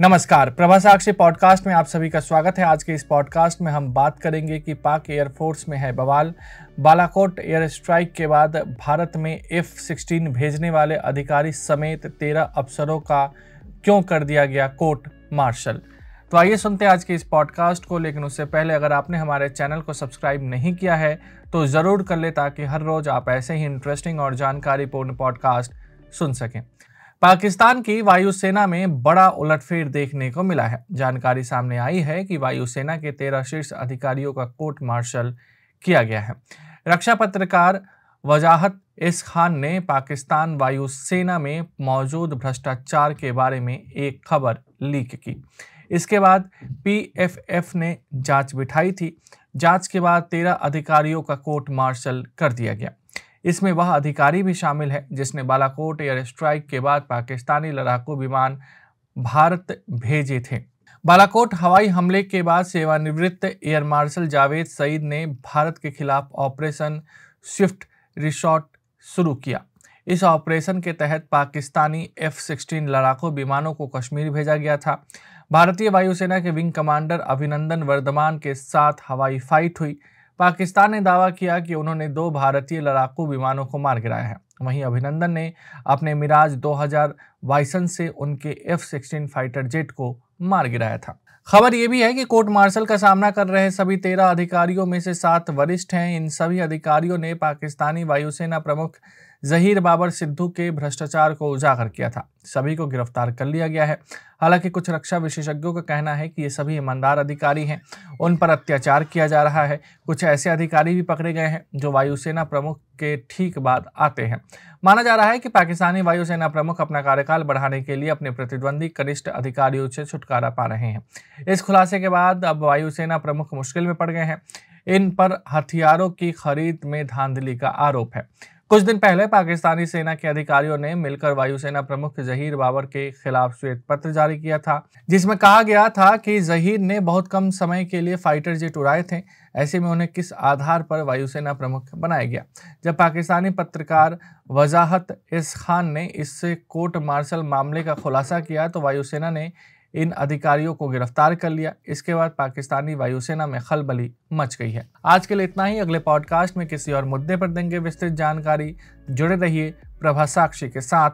नमस्कार प्रभा पॉडकास्ट में आप सभी का स्वागत है आज के इस पॉडकास्ट में हम बात करेंगे कि पाक एयरफोर्स में है बवाल बालाकोट एयर स्ट्राइक के बाद भारत में एफ सिक्सटीन भेजने वाले अधिकारी समेत तेरह अफसरों का क्यों कर दिया गया कोर्ट मार्शल तो आइए सुनते हैं आज के इस पॉडकास्ट को लेकिन उससे पहले अगर आपने हमारे चैनल को सब्सक्राइब नहीं किया है तो ज़रूर कर ले ताकि हर रोज़ आप ऐसे ही इंटरेस्टिंग और जानकारीपूर्ण पॉडकास्ट सुन सकें पाकिस्तान की वायुसेना में बड़ा उलटफेर देखने को मिला है जानकारी सामने आई है कि वायुसेना के तेरह शीर्ष अधिकारियों का कोर्ट मार्शल किया गया है रक्षा पत्रकार वजाहत इस खान ने पाकिस्तान वायुसेना में मौजूद भ्रष्टाचार के बारे में एक खबर लीक की इसके बाद पीएफएफ ने जांच बिठाई थी जांच के बाद तेरह अधिकारियों का कोर्ट मार्शल कर दिया गया इसमें वह अधिकारी भी शामिल है जिसने बालाकोट एयर स्ट्राइक के बाद पाकिस्तानी लड़ाकू विमान भारत भेजे थे बालाकोट हवाई हमले के बाद सेवानिवृत्त एयर मार्शल जावेद सईद ने भारत के खिलाफ ऑपरेशन स्विफ्ट रिसॉर्ट शुरू किया इस ऑपरेशन के तहत पाकिस्तानी एफ सिक्सटीन लड़ाकू विमानों को कश्मीर भेजा गया था भारतीय वायुसेना के विंग कमांडर अभिनंदन वर्धमान के साथ हवाई फाइट हुई पाकिस्तान ने दावा किया कि उन्होंने दो भारतीय लड़ाकू विमानों को मार गिराया है वहीं अभिनंदन ने अपने मिराज 2000 वाइसन से उनके एफ सिक्सटीन फाइटर जेट को मार गिराया था खबर ये भी है कि कोर्ट मार्शल का सामना कर रहे सभी तेरह अधिकारियों में से सात वरिष्ठ हैं इन सभी अधिकारियों ने पाकिस्तानी वायुसेना प्रमुख जहीर बाबर सिद्धू के भ्रष्टाचार को उजागर किया था सभी को गिरफ्तार कर लिया गया है हालांकि कुछ रक्षा विशेषज्ञों का कहना है कि ये सभी ईमानदार अधिकारी हैं उन पर अत्याचार किया जा रहा है कुछ ऐसे अधिकारी भी पकड़े गए हैं जो वायुसेना प्रमुख के ठीक बाद आते हैं माना जा रहा है कि पाकिस्तानी वायुसेना प्रमुख अपना कार्यकाल बढ़ाने के लिए अपने प्रतिद्वंदी कनिष्ठ अधिकारियों से छुटकारा पा रहे हैं इस खुलासे के बाद अब वायुसेना प्रमुख मुश्किल में पड़ गए हैं इन पर हथियारों की खरीद में धांधली का आरोप है कुछ दिन पहले पाकिस्तानी सेना के अधिकारियों ने मिलकर वायुसेना प्रमुख जहीर बाबर के खिलाफ श्वेत पत्र जारी किया था जिसमें कहा गया था कि जहीर ने बहुत कम समय के लिए फाइटर जेट उड़ाए थे ऐसे में उन्हें किस आधार पर वायुसेना प्रमुख बनाया गया जब पाकिस्तानी पत्रकार वजाहत इस खान ने इससे कोर्ट मार्शल मामले का खुलासा किया तो वायुसेना ने इन अधिकारियों को गिरफ्तार कर लिया इसके बाद पाकिस्तानी वायुसेना में खलबली मच गई है आज के लिए इतना ही अगले पॉडकास्ट में किसी और मुद्दे पर देंगे विस्तृत जानकारी जुड़े रहिए प्रभा साक्षी के साथ